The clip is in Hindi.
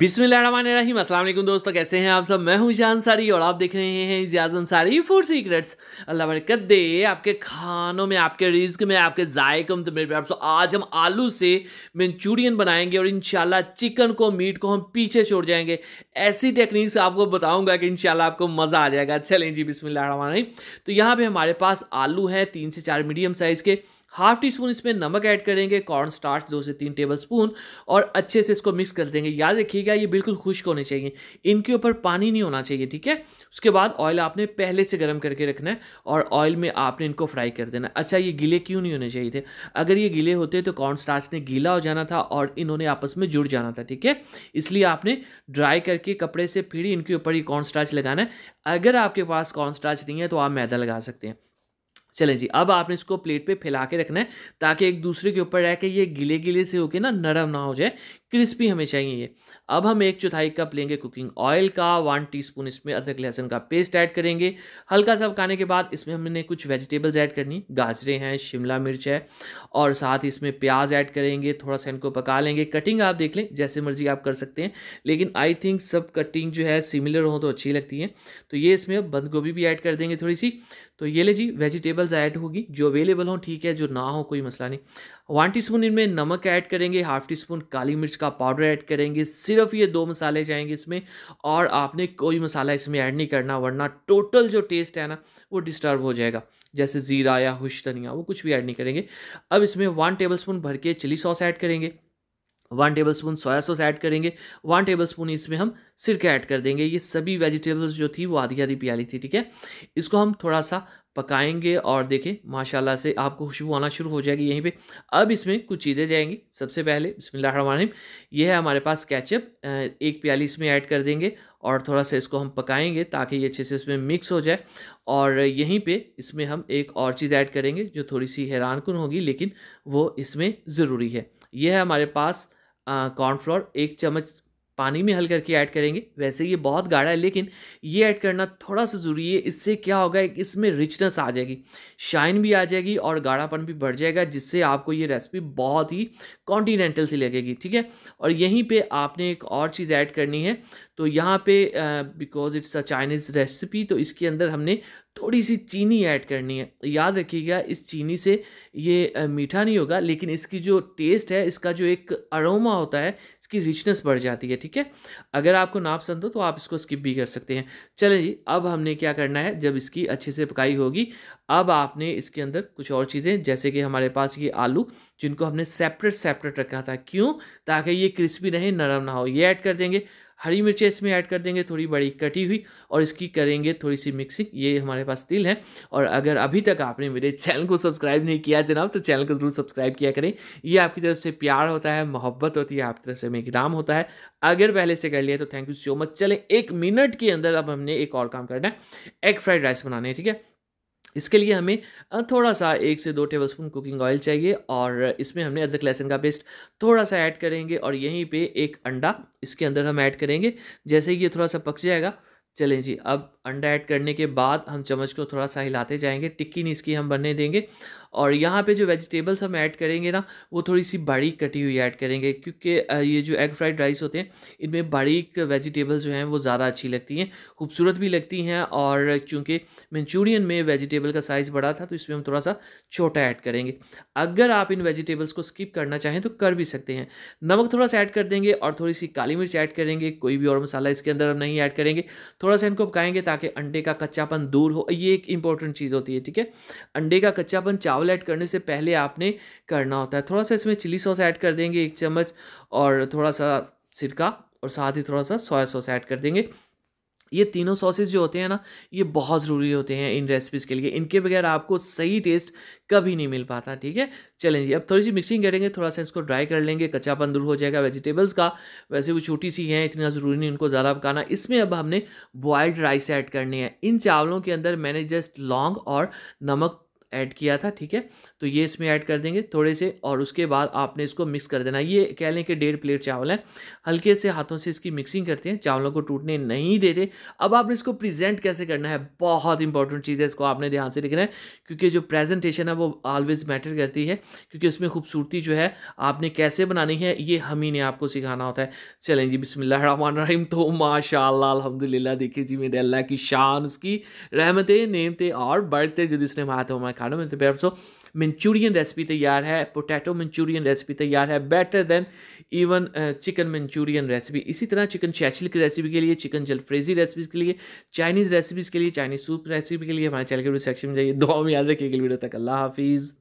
बिस्मिल्लाहिर्रहमानिर्रहीम अस्सलाम वालेकुम दोस्तों कैसे हैं आप सब मैं हूं जान अंसारी और आप देख रहे हैं इजाज़ अंसारी फूड सीक्रेट्स अल्लाह बरकत दे आपके खानों में आपके रिज्क में आपके जायकों में तो मेरे प्यार आज हम आलू से मंचूरियन बनाएंगे और इन चिकन को मीट को हम पीछे छोड़ जाएंगे ऐसी टेक्निक्स आपको बताऊँगा कि इन आपको मज़ा आ जाएगा चलें जी बिसमिल्लाम तो यहाँ पर हमारे पास आलू है तीन से चार मीडियम साइज़ के हाफ टी स्पून इसमें नमक ऐड करेंगे कॉर्न स्टार्च दो से तीन टेबल स्पून और अच्छे से इसको मिक्स कर देंगे याद रखिएगा ये बिल्कुल खुश्क होने चाहिए इनके ऊपर पानी नहीं होना चाहिए ठीक है उसके बाद ऑयल आपने पहले से गर्म करके रखना है और ऑयल में आपने इनको फ्राई कर देना अच्छा ये गीले क्यों नहीं होने चाहिए थे अगर ये गीले होते तो कॉर्न स्टार्च ने गीला हो जाना था और इन्होंने आपस में जुड़ जाना था ठीक है इसलिए आपने ड्राई करके कपड़े से फिर इनके ऊपर ये कॉर्न स्टार्च लगाना है अगर आपके पास कॉर्न स्टार्च नहीं है तो आप मैदा लगा सकते हैं चलें जी अब आपने इसको प्लेट पे फैला के रखना है ताकि एक दूसरे के ऊपर रह के ये गिले गिले से होके ना नरम ना हो जाए क्रिस्पी हमें चाहिए ये अब हम एक चौथाई कप लेंगे कुकिंग ऑयल का वन टीस्पून इसमें अदरक लहसुन का पेस्ट ऐड करेंगे हल्का सा पकाने के बाद इसमें हमने कुछ वेजिटेबल्स ऐड करनी गाजरें हैं शिमला मिर्च है और साथ ही इसमें प्याज ऐड करेंगे थोड़ा सा इनको पका लेंगे कटिंग आप देख लें जैसे मर्जी आप कर सकते हैं लेकिन आई थिंक सब कटिंग जो है सिमिलर हो तो अच्छी लगती है तो ये इसमें बंद गोभी भी ऐड कर देंगे थोड़ी सी तो ये ले जी वेजिटेबल्स ऐड होगी जो अवेलेबल हों ठीक है जो ना हो कोई मसला नहीं वन टीस्पून इनमें नमक ऐड करेंगे हाफ टी स्पून काली मिर्च का पाउडर ऐड करेंगे सिर्फ ये दो मसाले जाएंगे इसमें और आपने कोई मसाला इसमें ऐड नहीं करना वरना टोटल जो टेस्ट है ना वो डिस्टर्ब हो जाएगा जैसे ज़ीरा या हुश धनिया वो कुछ भी ऐड नहीं करेंगे अब इसमें वन टेबल स्पून भर के चिली सॉस ऐड करेंगे one tablespoon soya sauce add करेंगे वन टेबल स्पून इसमें हम सिरका ऐड कर देंगे ये सभी वेजिटेबल्स जो थी वो आधी आधी प्याली थी ठीक है इसको हम थोड़ा सा पकाएंगे और देखें माशाल्लाह से आपको खुशबू आना शुरू हो जाएगी यहीं पे अब इसमें कुछ चीज़ें जाएंगी सबसे पहले बसमिल्लाम ये है हमारे पास कैचअप एक प्याली इसमें ऐड कर देंगे और थोड़ा सा इसको हम पकाएंगे ताकि ये अच्छे से इसमें मिक्स हो जाए और यहीं पे इसमें हम एक और चीज़ ऐड करेंगे जो थोड़ी सी हैरान कन होगी लेकिन वो इसमें ज़रूरी है यह है हमारे पास कॉर्नफ्लोर एक चम्मच पानी में हल करके ऐड करेंगे वैसे ये बहुत गाढ़ा है लेकिन ये ऐड करना थोड़ा सा ज़रूरी है इससे क्या होगा एक इसमें रिचनेस आ जाएगी शाइन भी आ जाएगी और गाढ़ापन भी बढ़ जाएगा जिससे आपको ये रेसिपी बहुत ही कॉन्टीनेंटल सी लगेगी ठीक है और यहीं पर आपने एक और चीज़ ऐड करनी है तो यहाँ पे because it's a Chinese recipe तो इसके अंदर हमने थोड़ी सी चीनी ऐड करनी है याद रखिएगा इस चीनी से ये uh, मीठा नहीं होगा लेकिन इसकी जो टेस्ट है इसका जो एक अरोमा होता है इसकी रिचनेस बढ़ जाती है ठीक है अगर आपको ना पसंद हो तो आप इसको स्किप भी कर सकते हैं चले जी अब हमने क्या करना है जब इसकी अच्छे से पकाई होगी अब आपने इसके अंदर कुछ और चीज़ें जैसे कि हमारे पास ये आलू जिनको हमने सेपरेट सेपरेट रखा था क्यों ताकि ये क्रिस्पी रहे नरम ना हो ये ऐड कर देंगे हरी मिर्चें इसमें ऐड कर देंगे थोड़ी बड़ी कटी हुई और इसकी करेंगे थोड़ी सी मिक्सिंग ये हमारे पास तिल है और अगर अभी तक आपने मेरे चैनल को सब्सक्राइब नहीं किया जनाब तो चैनल को ज़रूर सब्सक्राइब किया करें ये आपकी तरफ से प्यार होता है मोहब्बत होती है आपकी तरफ से मेघदाम होता है अगर पहले से कर लिया तो थैंक यू सो मच चले एक मिनट के अंदर अब हमने एक और काम करना है एग फ्राइड राइस बनाने है ठीक है इसके लिए हमें थोड़ा सा एक से दो टेबल स्पून कुकिंग ऑयल चाहिए और इसमें हमने अदरक लहसुन का पेस्ट थोड़ा सा ऐड करेंगे और यहीं पे एक अंडा इसके अंदर हम ऐड करेंगे जैसे ही ये थोड़ा सा पक जाएगा चलें जी अब अंडा ऐड करने के बाद हम चम्मच को थोड़ा सा हिलाते जाएंगे टिक्की नहीं इसकी हम बनने देंगे और यहाँ पे जो वेजिटेबल्स हम ऐड करेंगे ना वो थोड़ी सी बारीक कटी हुई ऐड करेंगे क्योंकि ये जो एग फ्राइड राइस होते हैं इनमें बारीक वेजिटेबल्स जो हैं वो ज़्यादा अच्छी लगती हैं खूबसूरत भी लगती हैं और चूँकि मंचूरियन में वेजिटेबल का साइज़ बड़ा था तो इसमें हम थोड़ा सा छोटा ऐड करेंगे अगर आप इन वेजिटेबल्स को स्किप करना चाहें तो कर भी सकते हैं नमक थोड़ा सा ऐड कर देंगे और थोड़ी सी काली मिर्च ऐड करेंगे कोई भी और मसाला इसके अंदर हम नहीं ऐड करेंगे थोड़ा सा इनको पकाएंगे ताकि अंडे का कच्चापन दूर हो ये एक इंपॉर्टेंट चीज़ होती है ठीक है अंडे का कच्चापन चावल ऐड करने से पहले आपने करना होता है थोड़ा सा इसमें चिली सॉस ऐड कर देंगे एक चम्मच और थोड़ा सा सिरका और साथ ही थोड़ा सा सोया सॉस ऐड कर देंगे ये तीनों सॉसेज जो होते हैं ना ये बहुत ज़रूरी होते हैं इन रेसिपीज़ के लिए इनके बगैर आपको सही टेस्ट कभी नहीं मिल पाता ठीक है चलें जी अब थोड़ी सी मिक्सिंग करेंगे थोड़ा सा इसको ड्राई कर लेंगे कच्चापन दूर हो जाएगा वेजिटेबल्स का वैसे वो छोटी सी हैं इतना ज़रूरी नहीं उनको ज़्यादा पकाना इसमें अब हमने बॉयल्ड राइस ऐड करनी है इन चावलों के अंदर मैंने जस्ट लौंग और नमक ऐड किया था ठीक है तो ये इसमें ऐड कर देंगे थोड़े से और उसके बाद आपने इसको मिक्स कर देना ये कह लें कि डेढ़ प्लेट चावल है हल्के से हाथों से इसकी मिक्सिंग करते हैं चावलों को टूटने नहीं देते अब आपने इसको प्रेजेंट कैसे करना है बहुत इंपॉर्टेंट चीज़ है इसको आपने ध्यान से लिखना है क्योंकि जो प्रेजेंटेशन है वो ऑलवेज मैटर करती है क्योंकि उसमें खूबसूरती जो है आपने कैसे बनानी है ये हम ही ने आपको सिखाना होता है चलें जी बिसमीम तो माशा अलहमदिल्ला देखिए जी मेरे अल्लाह की शान उसकी रहमतें नेमते और बढ़ते जो दूसरे हमारे हमारे खानों में तैयार सो मंचूरियन रेसिपी तैयार है पोटैटो मंचूरियन रेसिपी तैयार है better than even chicken Manchurian recipe इसी तरह चिकन चैचल की रेसिपी के लिए चिकन जलफ्रेजी रेसिपीज़ के लिए चाइनीज़ रेसिपीज़ के लिए चाइनीज़ सूप रेसिपी के लिए हमारे चैनल के वीडियो सेक्शन में जाइए दो याद रखिए वीडियो तक अल्लाह हाफिज़